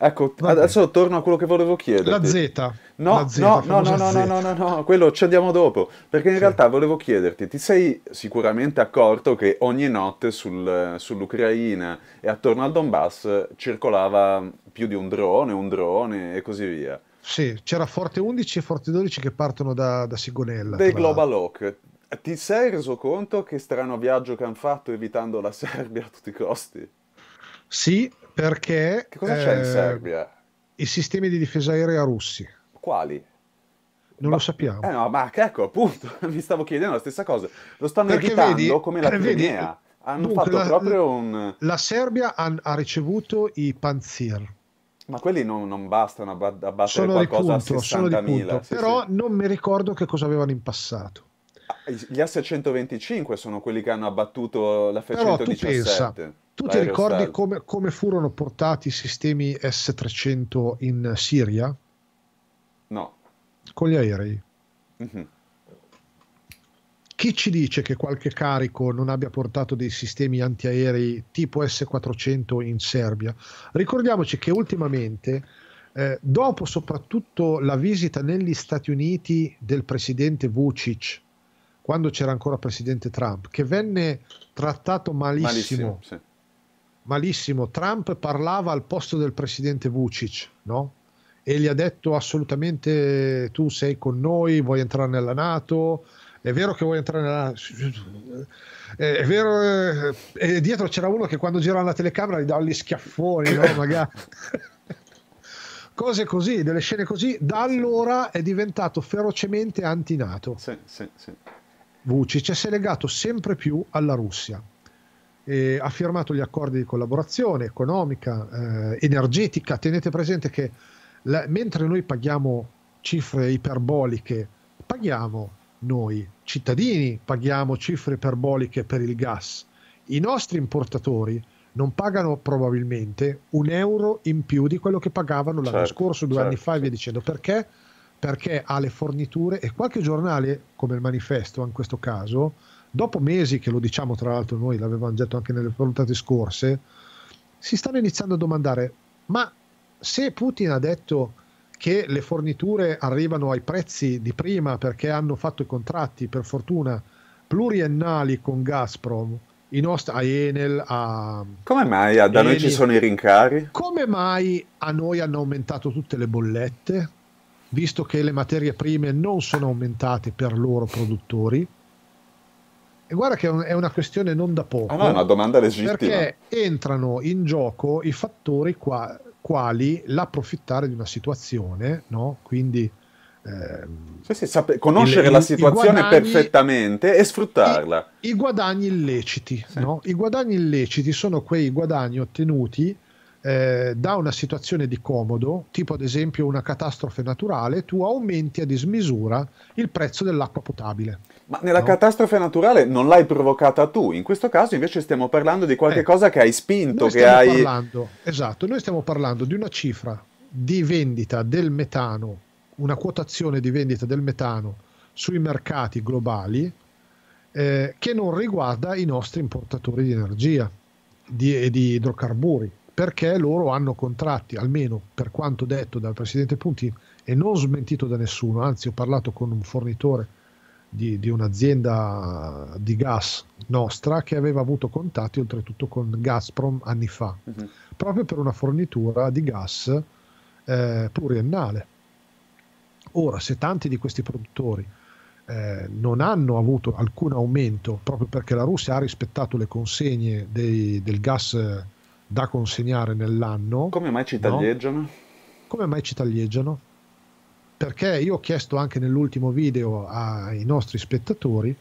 Ecco, Vabbè. adesso torno a quello che volevo chiedere. La Z. No, no, no, no, no, no, no, no, no, quello ci andiamo dopo. Perché in sì. realtà volevo chiederti, ti sei sicuramente accorto che ogni notte sul, sull'Ucraina e attorno al Donbass circolava più di un drone, un drone e così via. Sì, c'era Forte 11 e Forte 12 che partono da, da Sigonella. Dei Global Hawk. Ti sei reso conto che strano viaggio che hanno fatto evitando la Serbia a tutti i costi? Sì, perché... Che cosa eh, c'è in eh, Serbia? I sistemi di difesa aerea russi. Quali? Non ma, lo sappiamo. Eh no, ma ecco, appunto, mi stavo chiedendo la stessa cosa. Lo stanno Perché evitando vedi, come la vedi, Crimea. Hanno dunque, fatto la, proprio un... La Serbia ha, ha ricevuto i Panzer. Ma quelli non, non bastano a battere sono qualcosa punto, a 60.000. Sono punto, sì, però sì. non mi ricordo che cosa avevano in passato. Ah, gli S-125 sono quelli che hanno abbattuto la F-117. Però tu pensa, tu ti ricordi come, come, furono portati i sistemi S-300 in Siria? No. Con gli aerei. Mm-hmm. Chi ci dice che qualche carico non abbia portato dei sistemi antiaerei tipo S-400 in Serbia? Ricordiamoci che ultimamente, eh, dopo soprattutto la visita negli Stati Uniti del presidente Vucic, quando c'era ancora presidente Trump, che venne trattato malissimo, malissimo sì malissimo, Trump parlava al posto del presidente Vucic, no? E gli ha detto assolutamente tu sei con noi, vuoi entrare nella Nato, è vero che vuoi entrare nella... È vero... Eh, e dietro c'era uno che quando girava la telecamera gli dava gli schiaffoni, no? Magari... Cose così, delle scene così, da allora è diventato ferocemente anti-NATO. Sì, sì, sì. Vucic si è legato sempre più alla Russia eh, ha firmato gli accordi di collaborazione economica, eh, energetica. Tenete presente che la, mentre noi paghiamo cifre iperboliche, paghiamo noi cittadini, paghiamo cifre iperboliche per il gas. I nostri importatori non pagano probabilmente un euro in più di quello che pagavano l'anno certo, scorso, due certo. anni fa e via certo. dicendo. Perché? Perché ha le forniture e qualche giornale, come il manifesto in questo caso, dopo mesi che lo diciamo tra l'altro noi, l'avevamo detto anche nelle puntate scorse, si stanno iniziando a domandare, ma se Putin ha detto che le forniture arrivano ai prezzi di prima perché hanno fatto i contratti, per fortuna, pluriennali con Gazprom, Nost- a Enel, a... Come mai a da Enel. noi ci sono i rincari? Come mai a noi hanno aumentato tutte le bollette, visto che le materie prime non sono aumentate per loro produttori? E guarda che è una questione non da poco. Ah, no, è una domanda legittima. Perché entrano in gioco i fattori qua, quali l'approfittare di una situazione, no? Quindi... Ehm, sì, sì, sape- conoscere il, la situazione guadagni, perfettamente e sfruttarla. I, i guadagni illeciti, sì. no? I guadagni illeciti sono quei guadagni ottenuti eh, da una situazione di comodo, tipo ad esempio una catastrofe naturale, tu aumenti a dismisura il prezzo dell'acqua potabile. Ma nella no? catastrofe naturale non l'hai provocata tu, in questo caso invece stiamo parlando di qualche eh, cosa che hai spinto, che hai... Parlando, esatto, noi stiamo parlando di una cifra di vendita del metano, una quotazione di vendita del metano sui mercati globali eh, che non riguarda i nostri importatori di energia di, e di idrocarburi, perché loro hanno contratti, almeno per quanto detto dal Presidente Putin e non smentito da nessuno, anzi ho parlato con un fornitore di, di, un'azienda di gas nostra che aveva avuto contatti oltretutto con Gazprom anni fa, uh-huh. proprio per una fornitura di gas eh, pluriennale. Ora, se tanti di questi produttori eh, non hanno avuto alcun aumento proprio perché la Russia ha rispettato le consegne dei, del gas da consegnare nell'anno. Come mai ci taglieggiano? No? Come mai ci taglieggiano? perché io ho chiesto anche nell'ultimo video ai nostri spettatori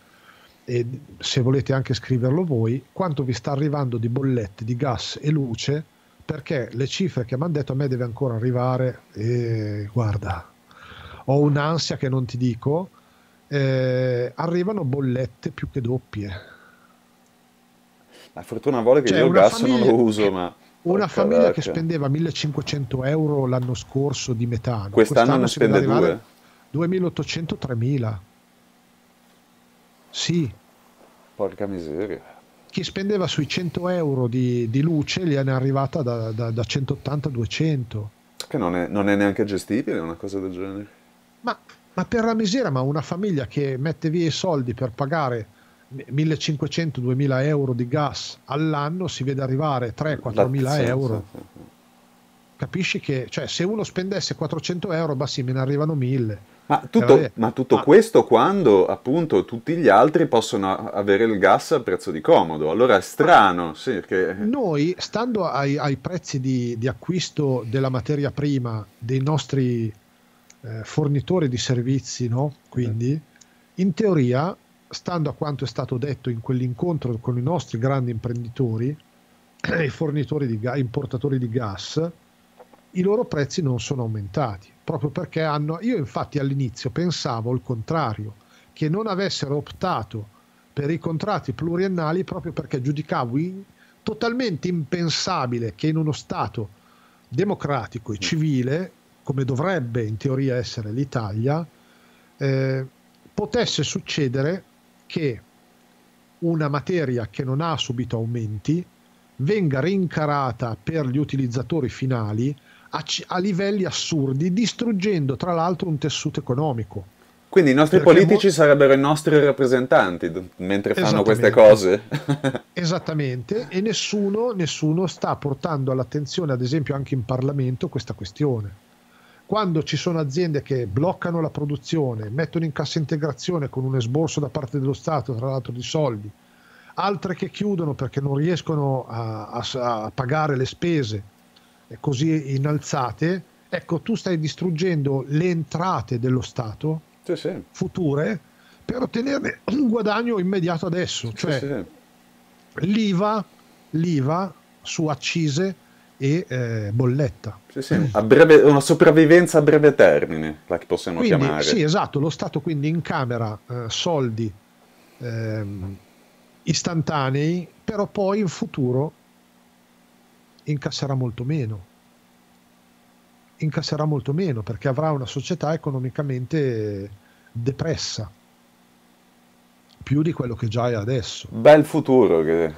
e se volete anche scriverlo voi quanto vi sta arrivando di bollette di gas e luce perché le cifre che mi hanno detto a me deve ancora arrivare e guarda ho un'ansia che non ti dico eh, arrivano bollette più che doppie la fortuna vuole che cioè, io il gas famiglia... non lo uso ma una famiglia vecchia. che spendeva 1500 euro l'anno scorso di metano. Quest'anno, Quest'anno ne spende 2. 2800-3000. Sì. Porca miseria. Chi spendeva sui 100 euro di, di luce gli è arrivata da, da, da 180-200. Che non è, non è, neanche gestibile una cosa del genere. Ma, ma per la miseria, ma una famiglia che mette via i soldi per pagare 1500-2000 euro di gas all'anno si vede arrivare 3-4 mila euro. Capisci che cioè, se uno spendesse 400 euro, bah sì, me ne arrivano 1000. Ma tutto, eh, ma tutto ma... questo quando appunto tutti gli altri possono avere il gas a prezzo di comodo, allora è strano. Sì, che... Noi, stando ai, ai prezzi di, di, acquisto della materia prima dei nostri eh, fornitori di servizi, no? quindi eh. in teoria stando a quanto è stato detto in quell'incontro con i nostri grandi imprenditori e fornitori di gas, importatori di gas, i loro prezzi non sono aumentati, proprio perché hanno... Io infatti all'inizio pensavo il contrario, che non avessero optato per i contratti pluriennali proprio perché giudicavo in, totalmente impensabile che in uno Stato democratico e civile, come dovrebbe in teoria essere l'Italia, eh, potesse succedere che una materia che non ha subito aumenti venga rincarata per gli utilizzatori finali a, c- a livelli assurdi, distruggendo tra l'altro un tessuto economico. Quindi i nostri Perché politici mo- sarebbero i nostri rappresentanti mentre fanno queste cose. esattamente, e nessuno, nessuno sta portando all'attenzione, ad esempio anche in Parlamento, questa questione quando ci sono aziende che bloccano la produzione, mettono in cassa integrazione con un esborso da parte dello Stato, tra l'altro di soldi, altre che chiudono perché non riescono a, a, a pagare le spese così innalzate, ecco tu stai distruggendo le entrate dello Stato sì, sì. future per ottenerne un guadagno immediato adesso, cioè sì, l'IVA, l'IVA su accise e eh, bolletta. Sì, sì, breve, una sopravvivenza a breve termine, la che possiamo quindi, chiamare. Sì, esatto, lo Stato quindi incamera eh, soldi eh, istantanei, però poi in futuro incasserà molto meno. Incasserà molto meno perché avrà una società economicamente depressa più di quello che già è adesso. Bel futuro che...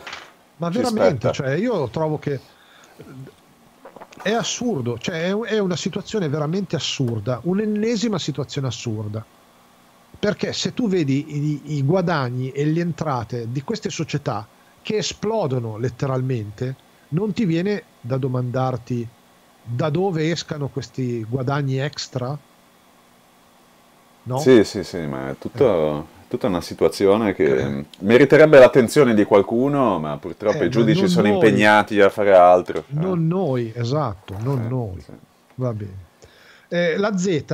Ma veramente, cioè io trovo che è assurdo, cioè è, una situazione veramente assurda, un'ennesima situazione assurda. Perché se tu vedi i, i guadagni e le entrate di queste società che esplodono letteralmente, non ti viene da domandarti da dove escano questi guadagni extra? No? Sì, sì, sì, ma è tutto, eh tutta una situazione che eh. meriterebbe l'attenzione di qualcuno, ma purtroppo eh, i giudici sono noi. impegnati a fare altro. Non eh. noi, esatto, non eh, noi. Sì. Va bene. Eh, la Z,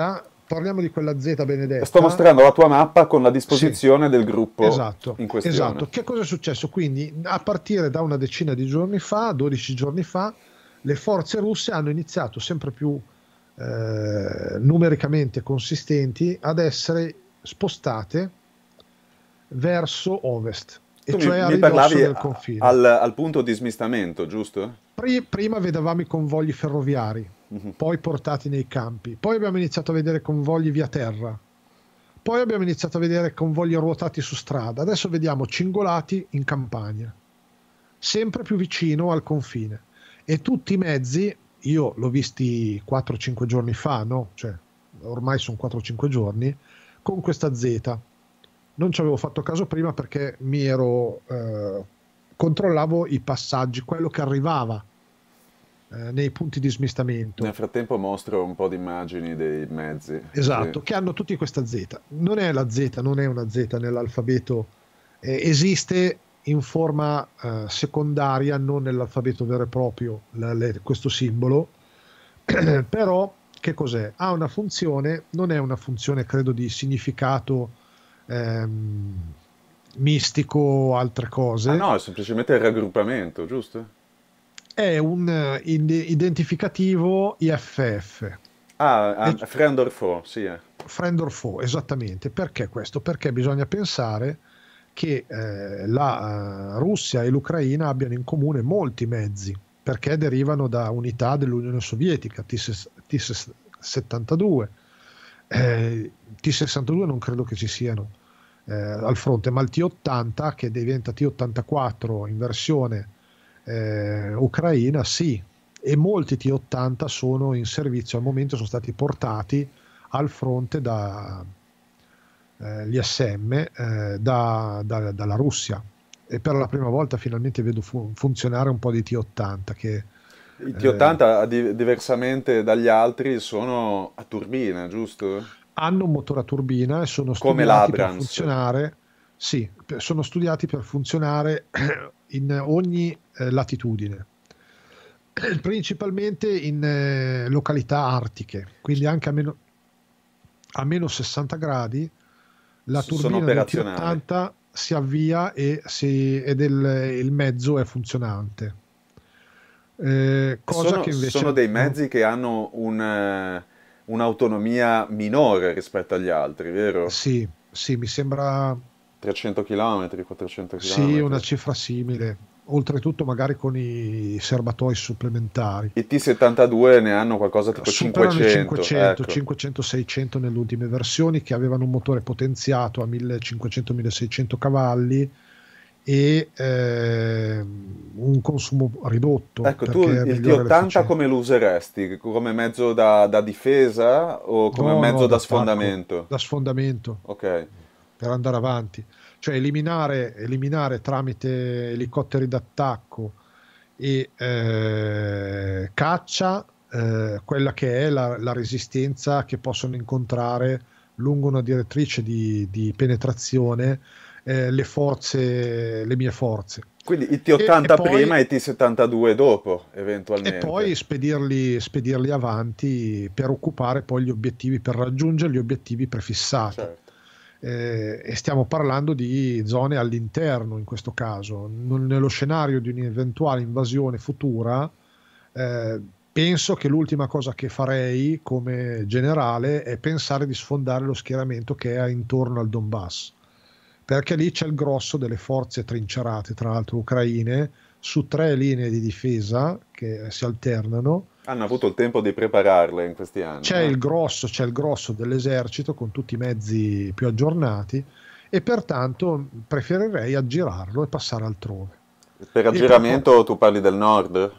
parliamo di quella Z benedetta. Sto mostrando la tua mappa con la disposizione sì, del gruppo esatto, in questione. Esatto. Che cosa è successo? Quindi, a partire da una decina di giorni fa, 12 giorni fa, le forze russe hanno iniziato sempre più eh, numericamente consistenti ad essere spostate verso ovest. E tu cioè mi, mi parlavi del confine. Al, al, punto di smistamento, giusto? prima vedevamo i convogli ferroviari, uh mhm. -huh. poi portati nei campi, poi abbiamo iniziato a vedere convogli via terra, poi abbiamo iniziato a vedere convogli ruotati su strada, adesso vediamo cingolati in campagna, sempre più vicino al confine. E tutti i mezzi, io l'ho visti 4-5 giorni fa, no? cioè, ormai sono 4-5 giorni, con questa Z non ci avevo fatto caso prima perché mi ero eh, controllavo i passaggi, quello che arrivava eh, nei punti di smistamento. Nel frattempo mostro un po' di immagini dei mezzi. Esatto, sì. che hanno tutti questa Z. Non è la Z, non è una Z nell'alfabeto, eh, esiste in forma eh, secondaria, non nell'alfabeto vero e proprio, la, le, questo simbolo, però che cos'è? Ha una funzione, non è una funzione credo di significato ehm, mistico o altre cose. Ah no, è semplicemente il raggruppamento, giusto? È un eh, identificativo IFF. Ah, um, friend or foe, sì. Eh. Friend or foe, esattamente. Perché questo? Perché bisogna pensare che eh, la uh, Russia e l'Ucraina abbiano in comune molti mezzi, perché derivano da unità dell'Unione Sovietica, TS-72, eh, T62 non credo che ci siano eh, al fronte, ma il T80 che diventa T84 in versione eh, ucraina, sì, e molti T80 sono in servizio al momento, sono stati portati al fronte dagli eh, SM eh, da, da, dalla Russia e per la prima volta finalmente vedo fu- funzionare un po' di T80 che i T80, eh, diversamente dagli altri, sono a turbina, giusto? Hanno un motore a turbina e sono studiati per funzionare. Sì, sono studiati per funzionare in ogni eh, latitudine, principalmente in eh, località artiche, quindi anche a meno, a meno 60 gradi la turbina T80 si avvia e, si, ed il, il mezzo è funzionante. Eh, sono, invece... sono, dei mezzi che hanno un, eh, un'autonomia minore rispetto agli altri, vero? Sì, sì, mi sembra... 300 km, 400 km. Sì, una cifra simile. Oltretutto magari con i serbatoi supplementari. I T72 ne hanno qualcosa tipo Superano 500. 500, ecco. 500, 600 nelle ultime versioni che avevano un motore potenziato a 1500-1600 cavalli e eh, un consumo ridotto. Ecco, tu il T80 come lo useresti? Come mezzo da, da difesa o come no, mezzo no, da sfondamento? Da sfondamento. Ok. Per andare avanti. Cioè eliminare, eliminare tramite elicotteri d'attacco e eh, caccia eh, quella che è la, la, resistenza che possono incontrare lungo una direttrice di, di penetrazione eh, le forze, le mie forze. Quindi i T80 e, prima e i T72 dopo, eventualmente. E poi spedirli, spedirli, avanti per occupare poi gli obiettivi, per raggiungere gli obiettivi prefissati. Certo. Eh, e stiamo parlando di zone all'interno in questo caso. Nello scenario di un'eventuale invasione futura, eh, penso che l'ultima cosa che farei come generale è pensare di sfondare lo schieramento che è intorno al Donbass perché lì c'è il grosso delle forze trincerate, tra l'altro ucraine, su tre linee di difesa che eh, si alternano. Hanno avuto il tempo di prepararle in questi anni. C'è, eh? il, grosso, c'è il grosso dell'esercito con tutti i mezzi più aggiornati e pertanto preferirei aggirarlo e passare altrove. Per aggiramento tu parli del nord?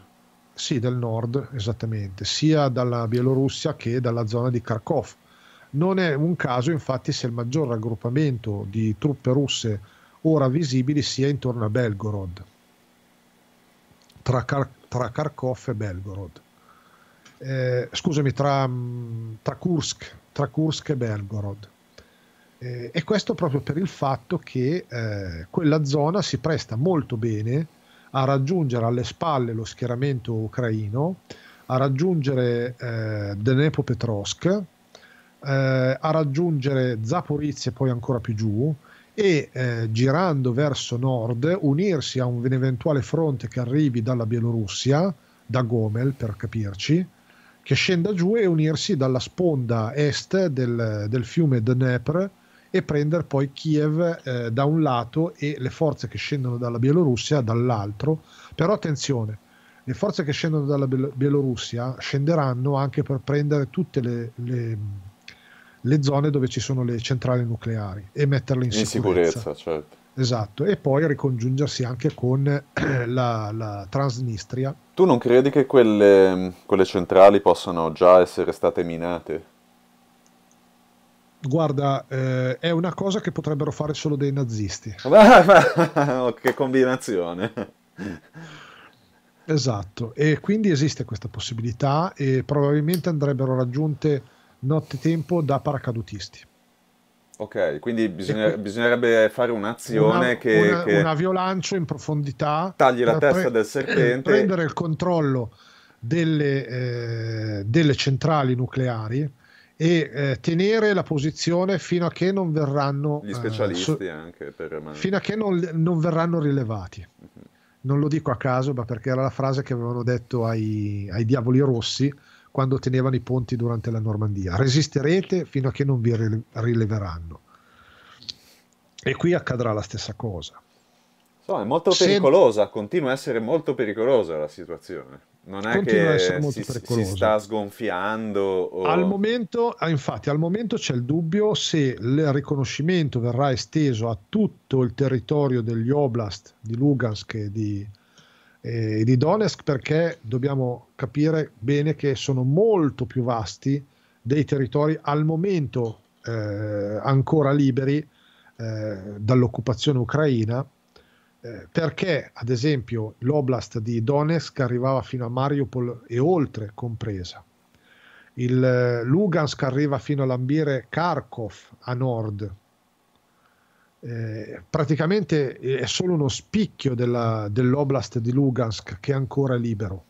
Sì, del nord, esattamente, sia dalla Bielorussia che dalla zona di Kharkov non è un caso infatti se il maggior raggruppamento di truppe russe ora visibili sia intorno a Belgorod, tra, Kar- tra Kharkov e Belgorod. Eh, scusami, tra, mm, tra, Kursk, tra Kursk e Belgorod. Eh, e questo proprio per il fatto che eh, quella zona si presta molto bene a raggiungere alle spalle lo schieramento ucraino, a raggiungere eh, Dnepropetrovsk, eh, a raggiungere Zaporizia e poi ancora più giù e eh, girando verso nord unirsi a un, eventuale fronte che arrivi dalla Bielorussia, da Gomel per capirci, che scenda giù e unirsi dalla sponda est del, del fiume Dnepr e prendere poi Kiev eh, da un lato e le forze che scendono dalla Bielorussia dall'altro. Però attenzione, le forze che scendono dalla Bielorussia scenderanno anche per prendere tutte le, le le zone dove ci sono le centrali nucleari e metterle in, in sicurezza. sicurezza certo. Esatto, e poi ricongiungersi anche con eh, la, la Transnistria. Tu non credi che quelle, quelle centrali possano già essere state minate? Guarda, eh, è una cosa che potrebbero fare solo dei nazisti. che combinazione. Esatto, e quindi esiste questa possibilità e probabilmente andrebbero raggiunte nottetempo da paracadutisti. Ok, quindi bisogna, qui, bisognerebbe fare un'azione una, che, una, che... Un aviolancio in profondità. Tagli la testa del serpente. Prendere il controllo delle, eh, delle centrali nucleari e eh, tenere la posizione fino a che non verranno... Gli specialisti eh, so, anche per... Fino a che non, non verranno rilevati. Uh mhm. -huh. Non lo dico a caso, ma perché era la frase che avevano detto ai, ai diavoli rossi quando tenevano i ponti durante la Normandia. Resisterete fino a che non vi rileveranno. E qui accadrà la stessa cosa. No, è molto Se... pericolosa, continua a essere molto pericolosa la situazione. Non è continua che si, si, sta sgonfiando. O... Al momento, ah, infatti, al momento c'è il dubbio se il riconoscimento verrà esteso a tutto il territorio degli oblast di Lugansk e di eh, di Donetsk perché dobbiamo capire bene che sono molto più vasti dei territori al momento eh, ancora liberi eh, dall'occupazione ucraina eh, perché ad esempio l'oblast di Donetsk arrivava fino a Mariupol e oltre compresa il eh, Lugansk arriva fino a lambire Kharkov a nord eh, praticamente è solo uno spicchio della, dell'oblast di Lugansk che è ancora libero.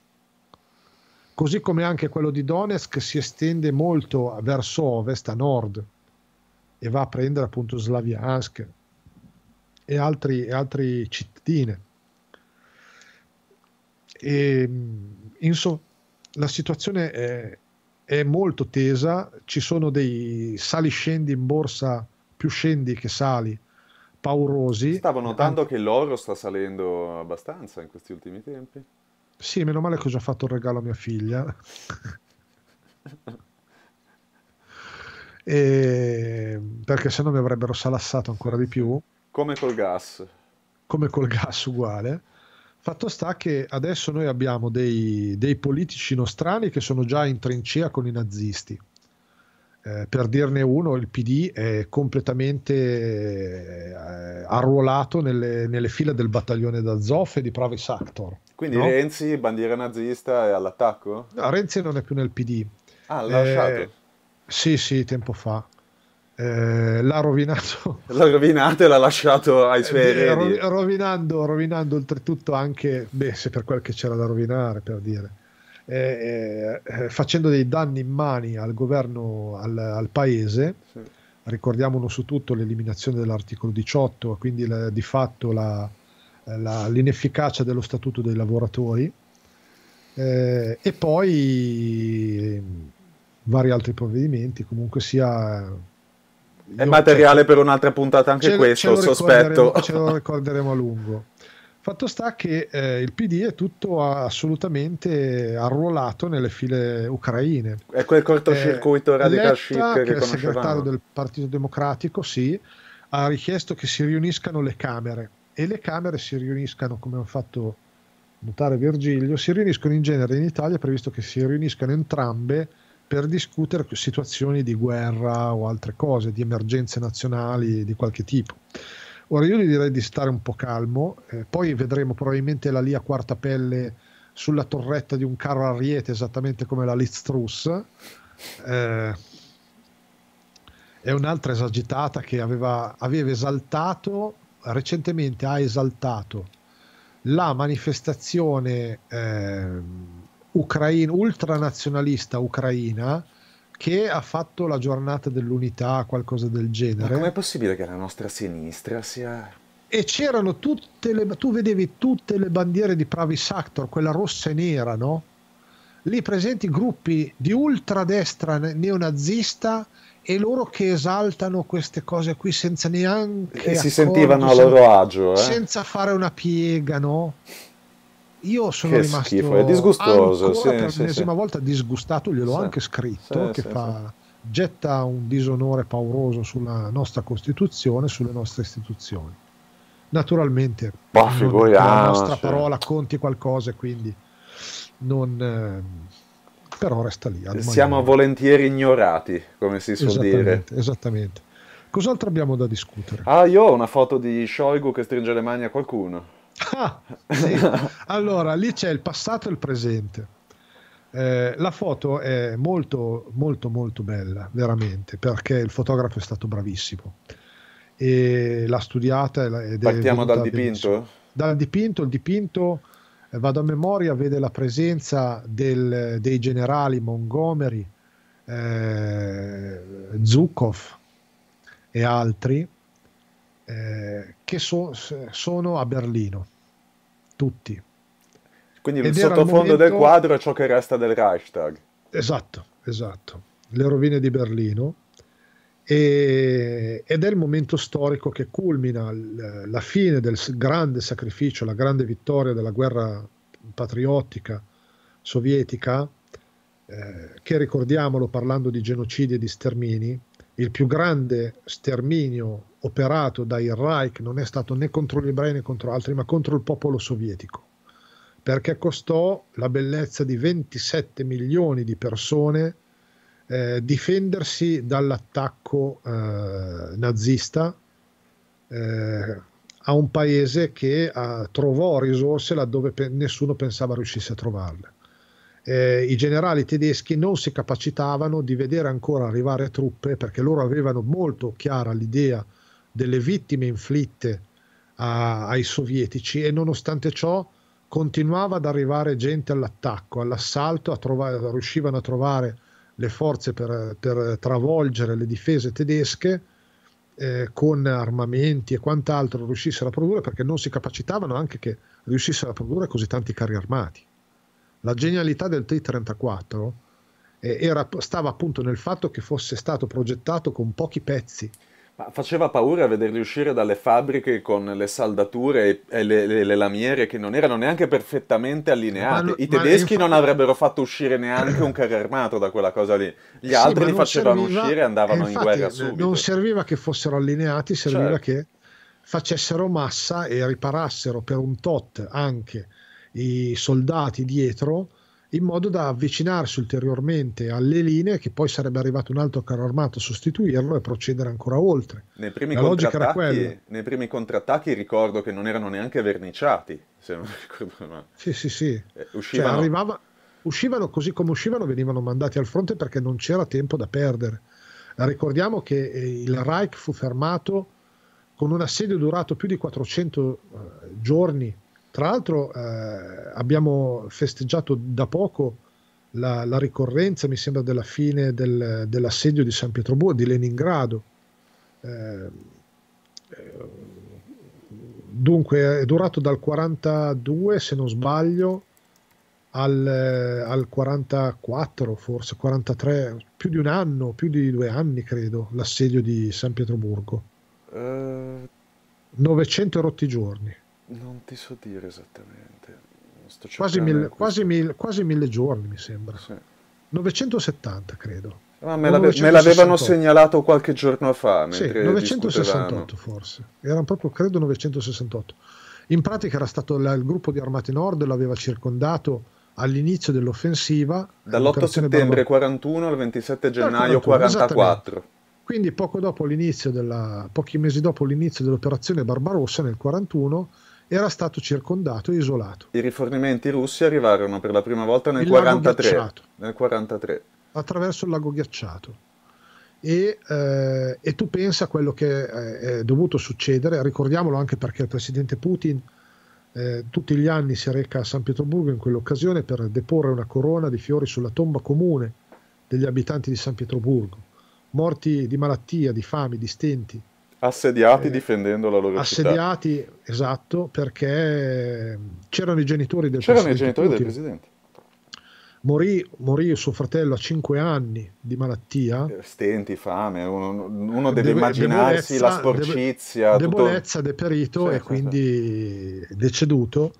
Così come anche quello di Donetsk si estende molto verso ovest, a nord, e va a prendere appunto Slaviansk e altri, e altri cittadine. E, insomma, la situazione è, è, molto tesa, ci sono dei sali scendi in borsa, più scendi che sali paurosi. Stavo notando che l'oro sta salendo abbastanza in questi ultimi tempi. Sì, meno male che ho già fatto il regalo a mia figlia. e... Perché sennò mi avrebbero salassato ancora di più. Come col gas. Come col gas uguale. Fatto sta che adesso noi abbiamo dei, dei politici nostrani che sono già in trincea con i nazisti. Eh, per dirne uno, il PD è completamente eh, arruolato nelle, nelle, file del battaglione d'Azov e di Pravi Saktor. Quindi no? Renzi, bandiera nazista, è all'attacco? No, Renzi non è più nel PD. Ah, l'ha lasciato? Eh, sì, sì, tempo fa. Eh, l'ha rovinato. L'ha rovinato e l'ha lasciato ai suoi eh, eredi. Rovinando, rovinando oltretutto anche, beh, se per quel che c'era da rovinare, per dire. Eh, eh, eh, facendo dei danni in mani al governo, al, al paese. Sì. Ricordiamo su tutto l'eliminazione dell'articolo 18, quindi la, di fatto la, la, l'inefficacia dello statuto dei lavoratori. Eh, e poi ehm, vari altri provvedimenti, comunque sia è materiale per un'altra puntata anche ce, questo, ce sospetto. Ce lo ricorderemo a lungo. Fatto sta che eh, il PD è tutto assolutamente arruolato nelle file ucraine. È quel cortocircuito eh, radical Letta, chic che, che è segretario del Partito Democratico, sì, ha richiesto che si riuniscano le Camere e le Camere si riuniscano, come ha fatto notare Virgilio, si riuniscono in genere in Italia, è previsto che si riuniscano entrambe per discutere situazioni di guerra o altre cose, di emergenze nazionali di qualche tipo. Ora io gli direi di stare un po' calmo, eh, poi vedremo probabilmente la lì a quarta pelle sulla torretta di un carro ariete, esattamente come la Litz Eh, è un'altra esagitata che aveva, aveva esaltato, recentemente ha esaltato la manifestazione eh, ucraina, ultranazionalista ucraina che ha fatto la giornata dell'unità, qualcosa del genere. Ma com'è possibile che la nostra sinistra sia e c'erano tutte le tu vedevi tutte le bandiere di Pravis Actor, quella rossa e nera, no? Lì presenti gruppi di ultradestra neonazista e loro che esaltano queste cose qui senza neanche Che si sentivano a loro agio, eh? senza fare una piega, no? Io sono che rimasto schifo, è disgustoso. Sì, per sì, l'ennesima sì. volta disgustato, gliel'ho sì, anche scritto, che fa, getta un disonore pauroso sulla nostra Costituzione, sulle nostre istituzioni. Naturalmente bah, la nostra cioè. parola conti qualcosa, quindi non... Ehm, però resta lì. Siamo volentieri ignorati, come si suol dire. Esattamente. Cos'altro abbiamo da discutere? Ah, io ho una foto di Shoigu che stringe le mani a qualcuno. Ah, sì. allora, lì c'è il passato e il presente. Eh, la foto è molto, molto, molto bella, veramente, perché il fotografo è stato bravissimo. E l'ha studiata ed Partiamo dal dipinto? Benissimo. Dal dipinto, il dipinto, eh, vado a memoria, vede la presenza del, dei generali Montgomery, eh, Zukov e altri eh, che so, sono a Berlino, tutti. Quindi il sottofondo momento... del quadro è ciò che resta del Reichstag. Esatto, esatto, le rovine di Berlino. E, ed è il momento storico che culmina l, la fine del grande sacrificio, la grande vittoria della guerra patriottica sovietica, eh, che ricordiamolo parlando di genocidi e di stermini, il più grande sterminio operato dal Reich non è stato né contro gli ebrei né contro altri, ma contro il popolo sovietico, perché costò la bellezza di 27 milioni di persone eh, difendersi dall'attacco eh, nazista eh, a un paese che eh, trovò risorse laddove pe- nessuno pensava riuscisse a trovarle. Eh, i generali tedeschi non si capacitavano di vedere ancora arrivare truppe perché loro avevano molto chiara l'idea delle vittime inflitte a, ai sovietici e nonostante ciò continuava ad arrivare gente all'attacco, all'assalto, a trovare, riuscivano a trovare le forze per, per travolgere le difese tedesche eh, con armamenti e quant'altro riuscissero a produrre perché non si capacitavano anche che riuscissero a produrre così tanti carri armati. La genialità del T-34 eh, era, stava appunto nel fatto che fosse stato progettato con pochi pezzi ma faceva paura vederli uscire dalle fabbriche con le saldature e le, le, le lamiere che non erano neanche perfettamente allineate. Lo, I tedeschi infatti... non avrebbero fatto uscire neanche un carro armato da quella cosa lì. Gli sì, altri li facevano serviva... uscire e andavano eh, in guerra subito. Non serviva che fossero allineati, serviva certo. che facessero massa e riparassero per un tot anche i soldati dietro in modo da avvicinarsi ulteriormente alle linee che poi sarebbe arrivato un altro carro armato a sostituirlo e procedere ancora oltre. Nei primi, La logica era quella. nei primi contrattacchi ricordo che non erano neanche verniciati, se non ricordo male. Sì, sì, sì. Eh, cioè, uscivano... Cioè, arrivava, uscivano così come uscivano, venivano mandati al fronte perché non c'era tempo da perdere. Ricordiamo che eh, il Reich fu fermato con un assedio durato più di 400 eh, giorni tra l'altro eh, abbiamo festeggiato da poco la, la, ricorrenza, mi sembra, della fine del, dell'assedio di San Pietroburgo, di Leningrado. Eh, dunque è durato dal 42, se non sbaglio, al, al 44, forse 43, più di un anno, più di due anni, credo, l'assedio di San Pietroburgo. Uh... Eh. 900 rotti giorni. Non ti so dire esattamente. Quasi mille, quasi, mille, quasi mille, giorni, mi sembra. Sì. 970, credo. Ah, me, l'ave- me, l'avevano segnalato qualche giorno fa. Sì, 968 forse. Erano proprio, credo, 968. In pratica era stato la, il gruppo di Armati Nord, l'aveva circondato all'inizio dell'offensiva. Dall'8 settembre 1941 al 27 certo, gennaio 1944. Quindi poco dopo l'inizio della, pochi mesi dopo l'inizio dell'operazione Barbarossa nel 1941 era stato circondato e isolato. I rifornimenti russi arrivarono per la prima volta nel 1943. Attraverso il lago ghiacciato. E, eh, e, tu pensa a quello che eh, è dovuto succedere, ricordiamolo anche perché il presidente Putin eh, tutti gli anni si reca a San Pietroburgo in quell'occasione per deporre una corona di fiori sulla tomba comune degli abitanti di San Pietroburgo, morti di malattia, di fame, di stenti, Assediati eh, difendendo la loro assediati, città. Assediati, esatto, perché c'erano i genitori del c'erano presidente. C'erano i genitori Putin. del presidente. Morì, morì, suo fratello a 5 anni di malattia. Eh, stenti, fame, uno, uno deve Debe, immaginarsi la sporcizia. Debe, debolezza, tutto... deperito sì, e sì, quindi sì. deceduto.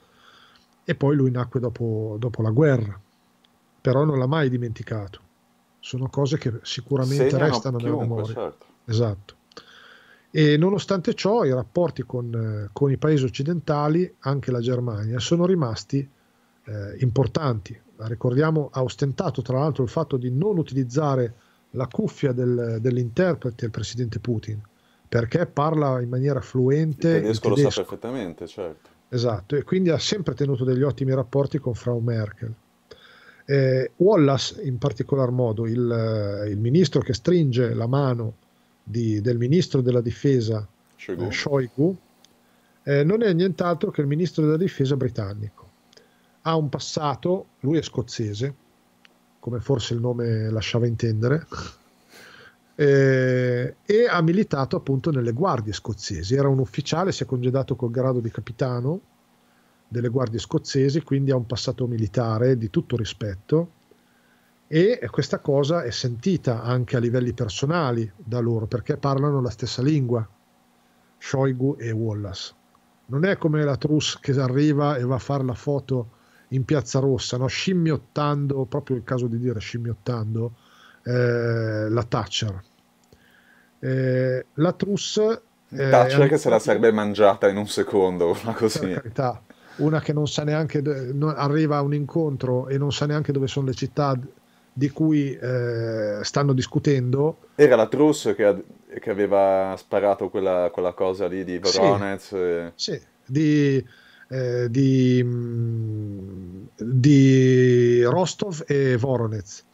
E poi lui nacque dopo, dopo, la guerra, però non l'ha mai dimenticato. Sono cose che sicuramente Segnano restano chiunque, nella memoria. Certo. Esatto. E nonostante ciò i rapporti con, con i paesi occidentali, anche la Germania, sono rimasti eh, importanti. Ricordiamo, ha ostentato tra l'altro il fatto di non utilizzare la cuffia del, dell'interprete al presidente Putin, perché parla in maniera fluente. Il tedesco, tedesco lo sa perfettamente, certo. Esatto, e quindi ha sempre tenuto degli ottimi rapporti con Frau Merkel. Eh, Wallace, in particolar modo, il, eh, il ministro che stringe la mano di, del ministro della difesa Shoigu, eh, Shoigu eh, non è nient'altro che il ministro della difesa britannico. Ha un passato, lui è scozzese, come forse il nome lasciava intendere, eh, e ha militato appunto nelle guardie scozzesi. Era un ufficiale, si è congedato col grado di capitano delle guardie scozzesi, quindi ha un passato militare di tutto rispetto e questa cosa è sentita anche a livelli personali da loro perché parlano la stessa lingua, Shoigu e Wallace. Non è come la Truss che arriva e va a fare la foto in Piazza Rossa, no? scimmiottando, proprio il caso di dire scimmiottando, eh, la Thatcher. Eh, la Truss... Eh, Thatcher che se la sarebbe mangiata in un secondo, una così. Per carità, una che non sa neanche, arriva a un incontro e non sa neanche dove sono le città di cui eh, stanno discutendo. Era la Truss che, che aveva sparato quella, quella, cosa lì di Voronez. Sì, eh. e... sì di, eh, di, mm, di, Rostov e Voronez.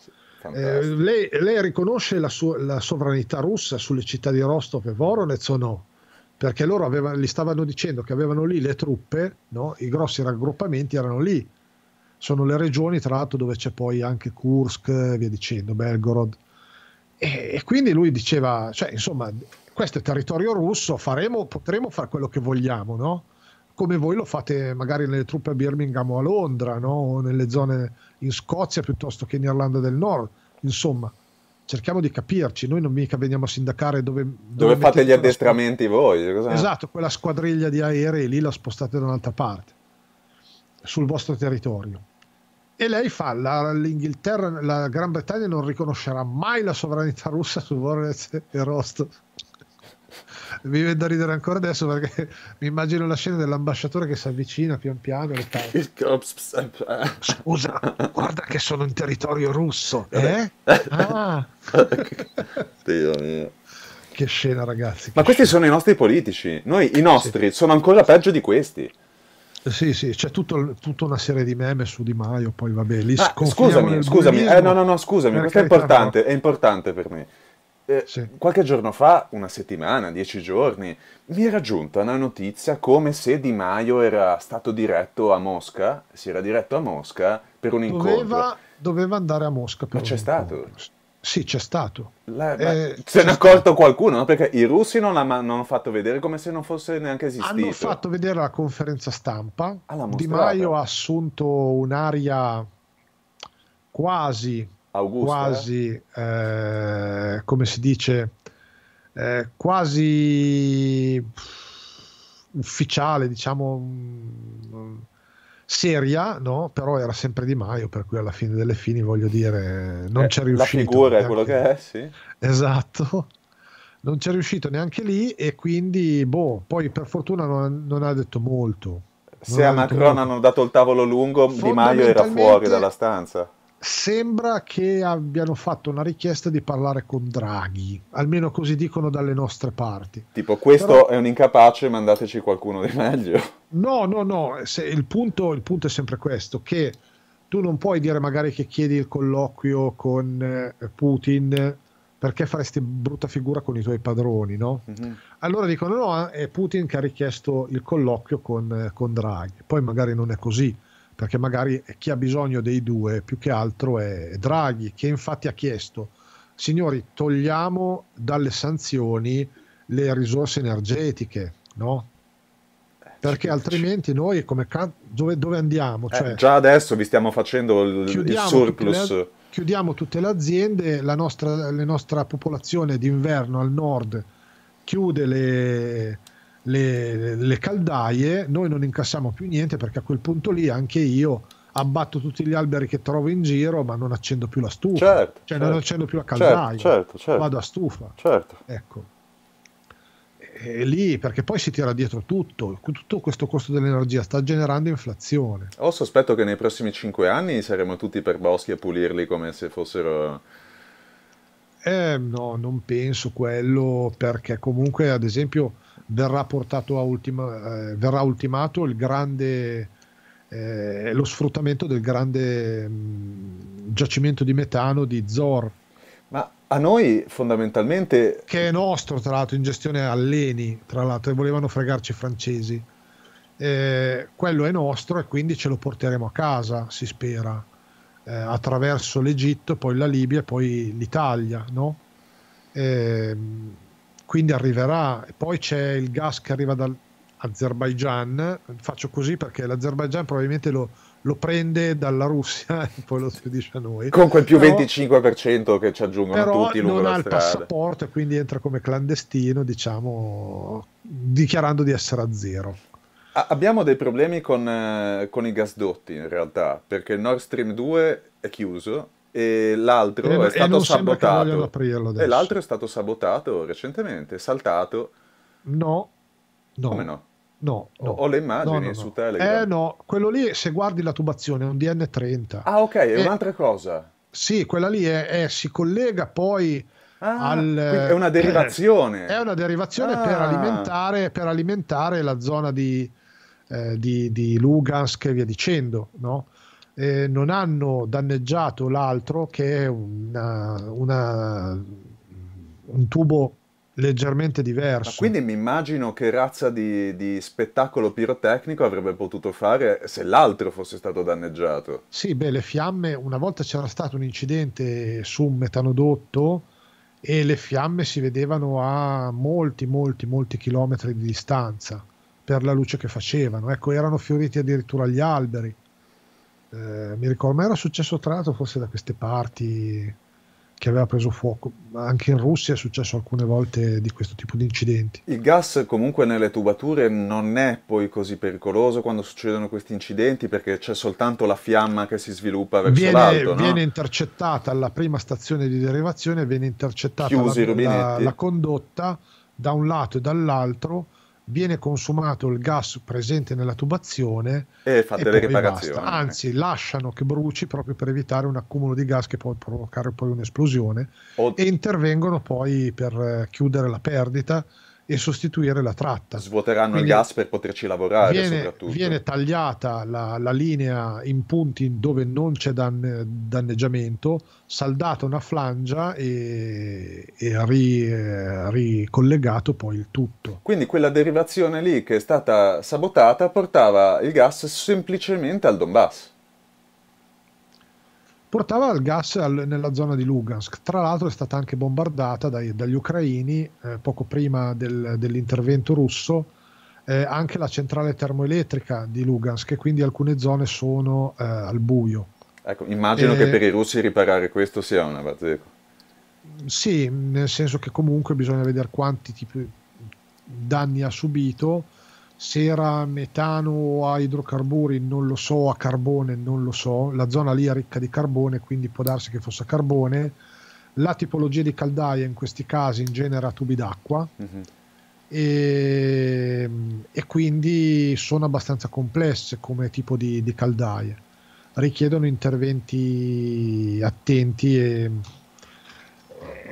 Eh, lei, lei, riconosce la, su- la, sovranità russa sulle città di Rostov e Voronez o no? Perché loro aveva, gli stavano dicendo che avevano lì le truppe, no? i grossi raggruppamenti erano lì sono le regioni tra l'altro dove c'è poi anche Kursk e eh, via dicendo, Belgorod. E, e, quindi lui diceva, cioè insomma, questo è territorio russo, faremo, potremo fare quello che vogliamo, no? come voi lo fate magari nelle truppe a Birmingham o a Londra, no? o nelle zone in Scozia piuttosto che in Irlanda del Nord. Insomma, cerchiamo di capirci, noi non mica veniamo a sindacare dove... Dove, dove fate gli addestramenti voi? Cos'è? Esatto, quella squadriglia di aerei lì la spostate da un'altra parte, sul vostro territorio. E lei fa, la, l'Inghilterra, la Gran Bretagna non riconoscerà mai la sovranità russa su Voronezh e Rostov. Mi viene da ridere ancora adesso perché mi immagino la scena dell'ambasciatore che si avvicina pian piano e fa... Scusa, guarda che sono in territorio russo. Eh? eh? Ah. Dio mio. Che scena ragazzi. Che Ma questi scena. sono i nostri politici. Noi, i nostri, sì. sono ancora peggio di questi. Sì, sì, c'è tutto, tutta una serie di meme su Di Maio, poi vabbè, lì ah, Scusami, scusami, eh, no, no, no, scusami, eh, questo è importante, no. è importante per me. Eh, sì. Qualche giorno fa, una settimana, dieci giorni, mi era giunta una notizia come se Di Maio era stato diretto a Mosca, si era diretto a Mosca per un doveva, incontro. Doveva andare a Mosca per Ma un c'è incontro. stato. Sì, c'è stato. La, eh, se ne è accorto qualcuno, no? perché i russi non l'hanno fatto vedere come se non fosse neanche esistito. Hanno fatto vedere la conferenza stampa. Ah, di Maio ha assunto un'aria quasi, Augusta, quasi eh? Eh, come si dice, eh, quasi ufficiale, diciamo mm, seria, no? però era sempre Di Maio, per cui alla fine delle fini, voglio dire, non eh, c'è riuscito. La figura è quello che è, sì. Esatto. Non c'è riuscito neanche lì e quindi, boh, poi per fortuna non, non ha detto molto. Se a Macron molto. hanno dato il tavolo lungo, Di Maio era fuori dalla stanza sembra che abbiano fatto una richiesta di parlare con Draghi, almeno così dicono dalle nostre parti. Tipo, questo Però... è un incapace, mandateci qualcuno di meglio. No, no, no, se, il, punto, il, punto, è sempre questo, che tu non puoi dire magari che chiedi il colloquio con eh, Putin perché faresti brutta figura con i tuoi padroni, no? Mm-hmm. Allora dicono no, eh, è Putin che ha richiesto il colloquio con, eh, con Draghi, poi magari non è così perché magari chi ha bisogno dei due più che altro è Draghi, che infatti ha chiesto, signori, togliamo dalle sanzioni le risorse energetiche, no? Perché altrimenti noi come can- dove, dove, andiamo? Eh, cioè, eh, già adesso vi stiamo facendo il, il surplus. Tutte le, chiudiamo tutte le aziende, la nostra, la nostra popolazione d'inverno al nord chiude le, le, le caldaie, noi non incassiamo più niente perché a quel punto lì anche io abbatto tutti gli alberi che trovo in giro, ma non accendo più la stufa, certo, cioè certo, non accendo più la certo, caldaia, certo, certo, vado a stufa. Certo. Ecco. E lì perché poi si tira dietro tutto, tutto questo costo dell'energia sta generando inflazione. Ho oh, sospetto che nei prossimi 5 anni saremo tutti per boschi a pulirli come se fossero eh, no, non penso quello perché comunque ad esempio verrà portato a ultima, eh, verrà ultimato il grande eh, lo sfruttamento del grande mh, mm, giacimento di metano di Zor. Ma a noi fondamentalmente... Che è nostro, tra l'altro, in gestione all'ENI, tra l'altro, e volevano fregarci i francesi. Eh, quello è nostro e quindi ce lo porteremo a casa, si spera, eh, attraverso l'Egitto, poi la Libia e poi l'Italia, no? Ehm, quindi arriverà, poi c'è il gas che arriva dall'Azerbaigian, faccio così perché l'Azerbaigian probabilmente lo, lo prende dalla Russia e poi lo spedisce a noi. Con quel più però, 25% che ci aggiungono però tutti lungo non ha il passaporto e quindi entra come clandestino, diciamo, dichiarando di essere a zero. abbiamo dei problemi con, eh, con i gasdotti in realtà, perché Nord Stream 2 è chiuso e l'altro e, è stato sabotato. E l'altro è stato sabotato recentemente, saltato. No, no. Come no? No, no. Ho le immagini no, no, su Telegram. Eh no, quello lì, se guardi la tubazione, è un DN30. Ah ok, è e... un'altra cosa. Sì, quella lì è, è, si collega poi... Ah, al, eh, è una derivazione. Eh, è una derivazione ah. per, alimentare, per, alimentare, la zona di, eh, di, di Lugansk e via dicendo, no? eh, non hanno danneggiato l'altro che è una, una, un tubo leggermente diverso. Ma quindi mi immagino che razza di, di, spettacolo pirotecnico avrebbe potuto fare se l'altro fosse stato danneggiato. Sì, beh, le fiamme, una volta c'era stato un incidente su un metanodotto e le fiamme si vedevano a molti, molti, molti chilometri di distanza per la luce che facevano. Ecco, erano fioriti addirittura gli alberi. Eh, mi ricordo, ma era successo tra l'altro forse da queste parti che aveva preso fuoco, anche in Russia è successo alcune volte di questo tipo di incidenti. Il gas comunque nelle tubature non è poi così pericoloso quando succedono questi incidenti perché c'è soltanto la fiamma che si sviluppa verso viene, l'alto. No? Viene intercettata alla prima stazione di derivazione, viene intercettata la, la, la condotta da un lato e dall'altro viene consumato il gas presente nella tubazione e fate le riparazioni. Anzi, lasciano che bruci proprio per evitare un accumulo di gas che può provocare poi un'esplosione Od- e intervengono poi per eh, chiudere la perdita e sostituire la tratta. Svuoteranno Quindi il gas per poterci lavorare viene, soprattutto. Viene tagliata la, la, linea in punti dove non c'è danne, danneggiamento, saldata una flangia e, e ri, eh, ricollegato poi il tutto. Quindi quella derivazione lì che è stata sabotata portava il gas semplicemente al Donbass portava il gas al, nella zona di Lugansk. Tra l'altro è stata anche bombardata dai, dagli ucraini eh, poco prima del, dell'intervento russo eh, anche la centrale termoelettrica di Lugansk e quindi alcune zone sono eh, al buio. Ecco, immagino che eh, per i russi riparare questo sia una bazzecca. Sì, nel senso che comunque bisogna vedere quanti tipi danni ha subito se era metano o a idrocarburi non lo so, a carbone non lo so, la zona lì è ricca di carbone quindi può darsi che fosse a carbone, la tipologia di caldaia in questi casi in genere ha tubi d'acqua mm-hmm. Ehm, e, e, quindi sono abbastanza complesse come tipo di, di caldaie, richiedono interventi attenti e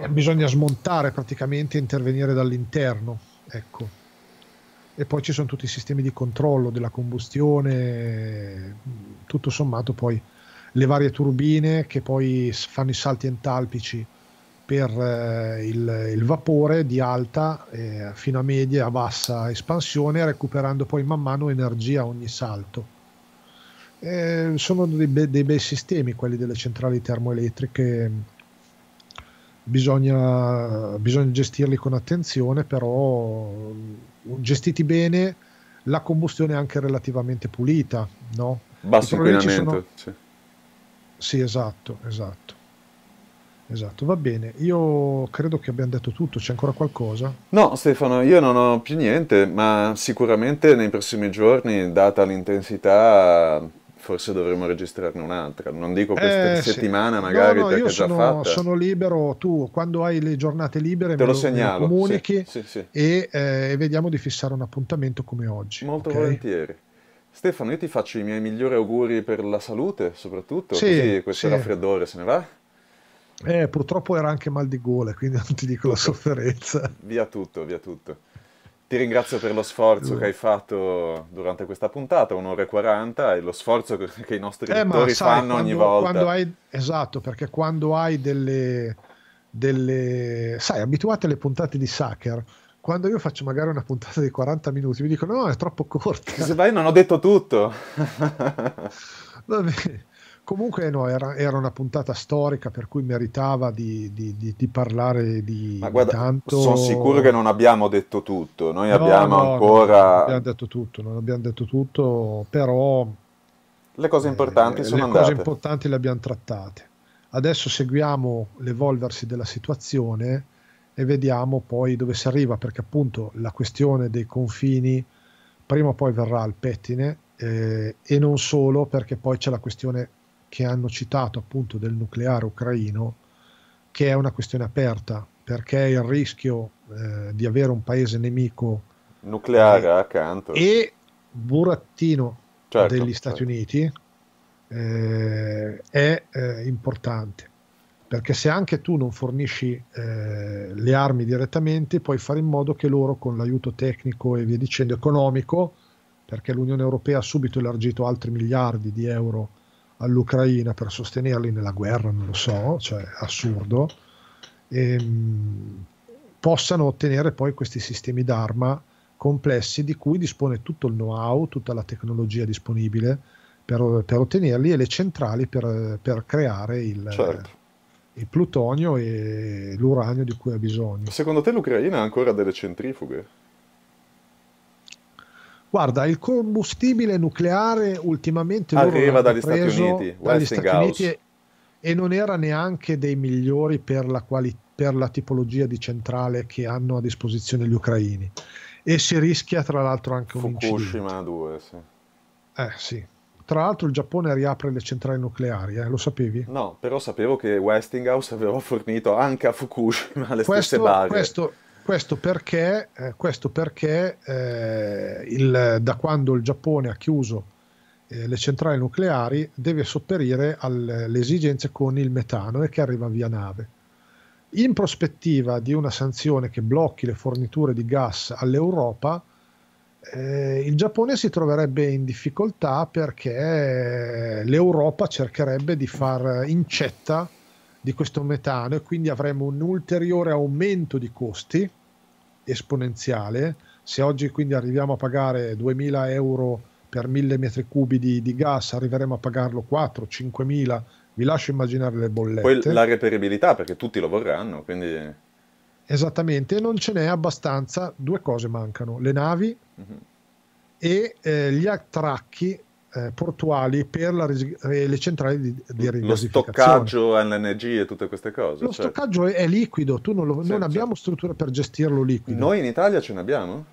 bisogna smontare praticamente e intervenire dall'interno. Ecco e poi ci sono tutti i sistemi di controllo della combustione, tutto sommato poi le varie turbine che poi fanno i salti entalpici per eh, il, il, vapore di alta eh, fino a media a bassa espansione, recuperando poi man mano energia a ogni salto. Eh, sono dei, be- dei, bei sistemi quelli delle centrali termoelettriche, bisogna, bisogna gestirli con attenzione, però gestiti bene, la combustione è anche relativamente pulita, no? Basso inquinamento. Sono... Sì. sì, esatto, esatto. Esatto, va bene. Io credo che abbiamo detto tutto. C'è ancora qualcosa? No, Stefano, io non ho più niente, ma sicuramente nei prossimi giorni, data l'intensità, forse dovremmo registrarne un'altra. Non dico questa eh, settimana, sì. magari no, no, perché io sono, già fatta. sono libero. Tu quando hai le giornate libere te lo, lo segnalo. comunichi sì, sì, e eh, vediamo di fissare un appuntamento come oggi. Molto okay? volentieri. Stefano, io ti faccio i miei migliori auguri per la salute, soprattutto. Sì, così questo raffreddore se ne va. Eh, purtroppo era anche mal di gola, quindi non ti dico tutto. la sofferenza. Via tutto, via tutto. Ti ringrazio per lo sforzo che hai fatto durante questa puntata, un'ora e quaranta, e lo sforzo che i nostri eh, lettori sai, fanno quando, ogni volta. Hai, esatto, perché quando hai delle, delle... sai, abituate alle puntate di Sucker, quando io faccio magari una puntata di 40 minuti, mi dicono no, è troppo corta. Se vai non ho detto tutto. Va bene. Comunque no, era, era, una puntata storica per cui meritava di, di, di, di parlare di Ma guarda, tanto. Sono sicuro che non abbiamo detto tutto, noi no, abbiamo no, ancora... Non abbiamo detto tutto, non abbiamo detto tutto, però... Le cose eh, importanti eh, sono le andate. Le cose importanti le abbiamo trattate. Adesso seguiamo l'evolversi della situazione e vediamo poi dove si arriva, perché appunto la questione dei confini prima o poi verrà al pettine eh, e non solo, perché poi c'è la questione che hanno citato appunto del nucleare ucraino, che è una questione aperta, perché il rischio eh, di avere un paese nemico nucleare eh, accanto e burattino certo, degli certo. Stati Uniti eh, è eh, importante. Perché se anche tu non fornisci eh, le armi direttamente, puoi fare in modo che loro, con l'aiuto tecnico e via dicendo, economico, perché l'Unione Europea ha subito elargito altri miliardi di euro all'Ucraina per sostenerli nella guerra, non lo so, cioè assurdo, ehm, possano ottenere poi questi sistemi d'arma complessi di cui dispone tutto il know-how, tutta la tecnologia disponibile per, per ottenerli e le centrali per, per creare il, certo. il, plutonio e l'uranio di cui ha bisogno. Secondo te l'Ucraina ha ancora delle centrifughe? Guarda, il combustibile nucleare ultimamente arriva dagli Stati Uniti, dagli Stati Uniti e, e, non era neanche dei migliori per la, quali, per la tipologia di centrale che hanno a disposizione gli ucraini. E si rischia tra l'altro anche un Fukushima 2, sì. Eh sì. Tra l'altro il Giappone riapre le centrali nucleari, eh? lo sapevi? No, però sapevo che Westinghouse aveva fornito anche a Fukushima le questo, stesse barre. Questo, questo perché, eh, questo perché eh, il, da quando il Giappone ha chiuso eh, le centrali nucleari deve sopperire alle esigenze con il metano e che arriva via nave. In prospettiva di una sanzione che blocchi le forniture di gas all'Europa, eh, il Giappone si troverebbe in difficoltà perché l'Europa cercherebbe di far incetta di questo metano e quindi avremo un ulteriore aumento di costi esponenziale. Se oggi quindi arriviamo a pagare 2.000 euro per 1.000 metri cubi di, di gas, arriveremo a pagarlo 4.000, 5.000, vi lascio immaginare le bollette. Poi la reperibilità perché tutti lo vorranno, quindi... Esattamente, e non ce n'è abbastanza, due cose mancano, le navi uh-huh. e eh, gli attracchi eh, portuali per la, le centrali di, di Lo stoccaggio all'NG e tutte queste cose. Lo cioè... stoccaggio è, è, liquido, tu non, lo, sì, non abbiamo strutture per gestirlo liquido. Noi in Italia ce ne abbiamo?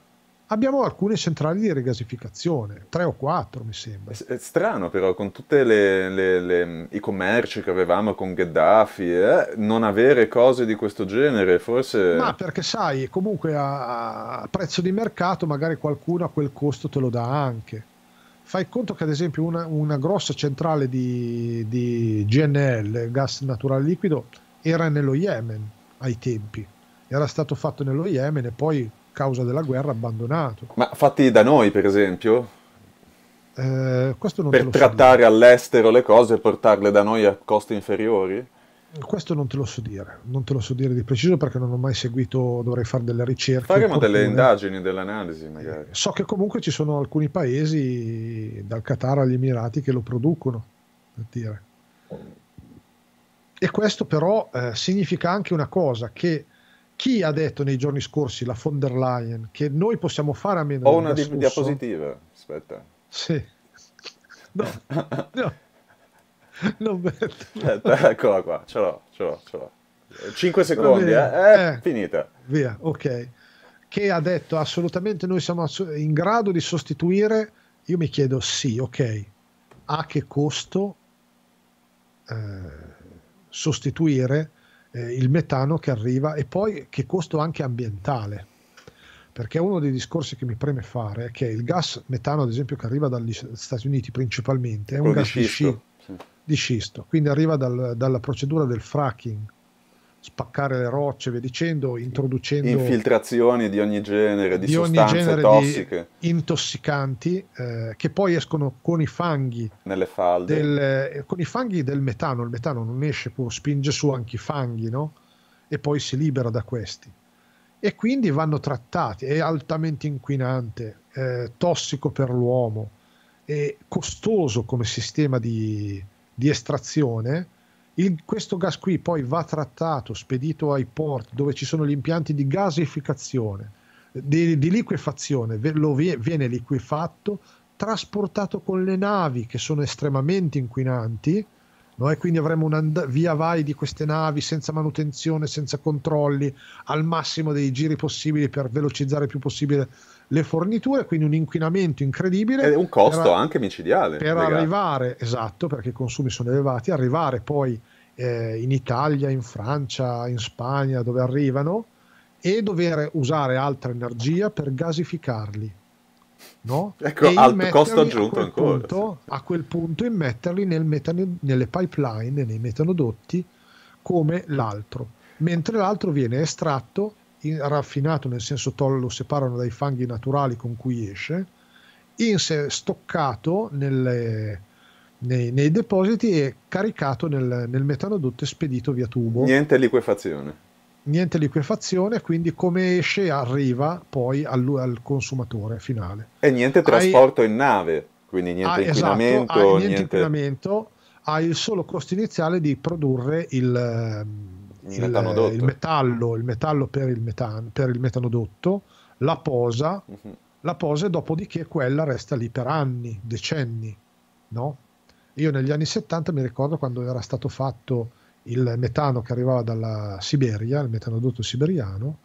Abbiamo alcune centrali di regasificazione, tre o quattro mi sembra. È, è strano però, con tutti i commerci che avevamo con Gheddafi, eh, non avere cose di questo genere forse... Ma perché sai, comunque a, a prezzo di mercato magari qualcuno a quel costo te lo dà anche fai conto che ad esempio una, una grossa centrale di, di, GNL, gas naturale liquido, era nello Yemen ai tempi, era stato fatto nello Yemen e poi causa della guerra abbandonato. Ma fatti da noi per esempio? Eh, per trattare so all'estero le cose e portarle da noi a costi inferiori? questo non te lo so dire, non te lo so dire di preciso perché non ho mai seguito, dovrei fare delle ricerche. Faremo delle indagini, delle analisi magari. So che comunque ci sono alcuni paesi, dal Qatar agli Emirati, che lo producono, per dire. E questo però eh, significa anche una cosa, che chi ha detto nei giorni scorsi, la von der Leyen, che noi possiamo fare a meno... Ho una di- diapositiva, aspetta. Sì. No, no. non metto. Aspetta, eh, eccola qua, ce l'ho, ce l'ho, ce l'ho. 5 secondi, bene, eh. Eh, eh, finita. Via, ok. Che ha detto assolutamente noi siamo in grado di sostituire, io mi chiedo sì, ok, a che costo eh, sostituire eh, il metano che arriva e poi che costo anche ambientale? Perché uno dei discorsi che mi preme fare è che il gas metano, ad esempio, che arriva dagli Stati Uniti principalmente, è un gas di Sci- sì di scisto, quindi arriva dal, dalla procedura del fracking, spaccare le rocce, via dicendo, introducendo... Infiltrazioni di ogni genere, di, di sostanze genere tossiche. Di intossicanti eh, che poi escono con i fanghi. Nelle falde. Del, eh, con i fanghi del metano, il metano non esce pur, spinge su anche i fanghi, no? E poi si libera da questi. E quindi vanno trattati, è altamente inquinante, eh, tossico per l'uomo, è costoso come sistema di di estrazione. Il, questo gas qui poi va trattato, spedito ai porti dove ci sono gli impianti di gasificazione, di, di liquefazione, lo vie, viene liquefatto, trasportato con le navi che sono estremamente inquinanti. Noi quindi avremo un and- via vai di queste navi senza manutenzione, senza controlli, al massimo dei giri possibili per velocizzare il più possibile le forniture, quindi un inquinamento incredibile. E un costo per, anche micidiale. Per legato. arrivare, esatto, perché i consumi sono elevati, arrivare poi eh, in Italia, in Francia, in Spagna, dove arrivano, e dover usare altra energia per gasificarli. No? Ecco, al costo aggiunto a ancora. Punto, sì. A quel punto immetterli nel metano, nelle pipeline, nei metanodotti, come l'altro, mentre l'altro viene estratto raffinato nel senso tol- lo separano dai fanghi naturali con cui esce, inse stoccato nelle, nei, nei, depositi e caricato nel, nel metanodotto e spedito via tubo. Niente liquefazione. Niente liquefazione, quindi come esce arriva poi al, al consumatore finale. E niente trasporto hai, in nave, quindi niente ah, esatto, inquinamento. Esatto, hai niente, niente inquinamento, hai il solo costo iniziale di produrre il ehm, il, il, eh, metallo, il metallo per il, metan, per il metanodotto, la posa, uh-huh. la posa e dopodiché quella resta lì per anni, decenni, no? Io negli anni 70 mi ricordo quando era stato fatto il metano che arrivava dalla Siberia, il metanodotto siberiano,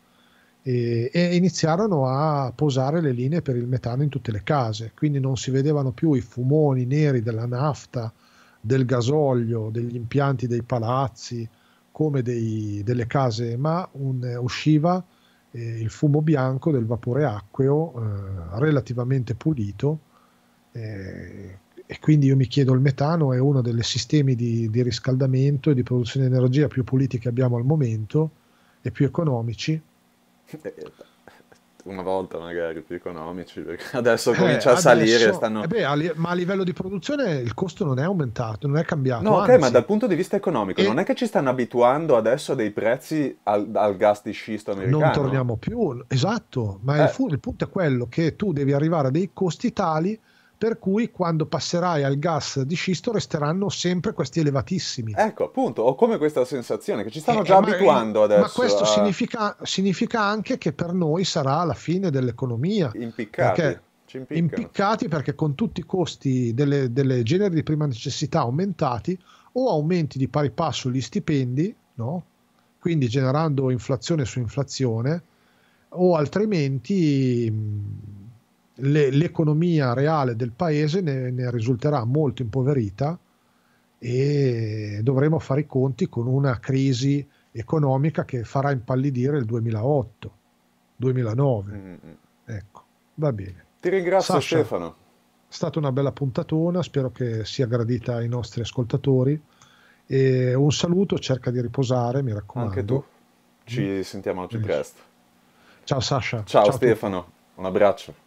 e, e, iniziarono a posare le linee per il metano in tutte le case, quindi non si vedevano più i fumoni neri della nafta, del gasolio, degli impianti dei palazzi, come dei, delle case ma un, eh, usciva eh, il fumo bianco del vapore acqueo eh, relativamente pulito eh, e quindi io mi chiedo il metano è uno dei sistemi di, di, riscaldamento e di produzione di energia più puliti che abbiamo al momento e più economici una volta magari più economici, perché adesso eh, comincia a salire. Stanno... Eh beh, a li- ma a livello di produzione il costo non è aumentato, non è cambiato. No, anzi. ok, ma dal punto di vista economico, e... non è che ci stanno abituando adesso a dei prezzi al, al, gas di scisto americano? Non torniamo più, esatto, ma eh. il, fu- il punto è quello che tu devi arrivare a dei costi tali per cui quando passerai al gas di scisto resteranno sempre questi elevatissimi. Ecco, appunto, ho come questa sensazione che ci stanno eh, già eh, ma, abituando adesso. Ma questo a... significa, significa, anche che per noi sarà la fine dell'economia. Impiccati. Perché impiccati perché con tutti i costi delle, delle generi di prima necessità aumentati o aumenti di pari passo gli stipendi, no? quindi generando inflazione su inflazione, o altrimenti le, l'economia reale del paese ne, ne risulterà molto impoverita e dovremo fare i conti con una crisi economica che farà impallidire il 2008, 2009. Mm-hmm. Ecco, va bene. Ti ringrazio Sasha, Stefano. È stata una bella puntatona, spero che sia gradita ai nostri ascoltatori. E un saluto, cerca di riposare, mi raccomando. Anche tu. Ci mm. sentiamo al più presto. Ciao Sasha. Ciao, Ciao Stefano, un abbraccio.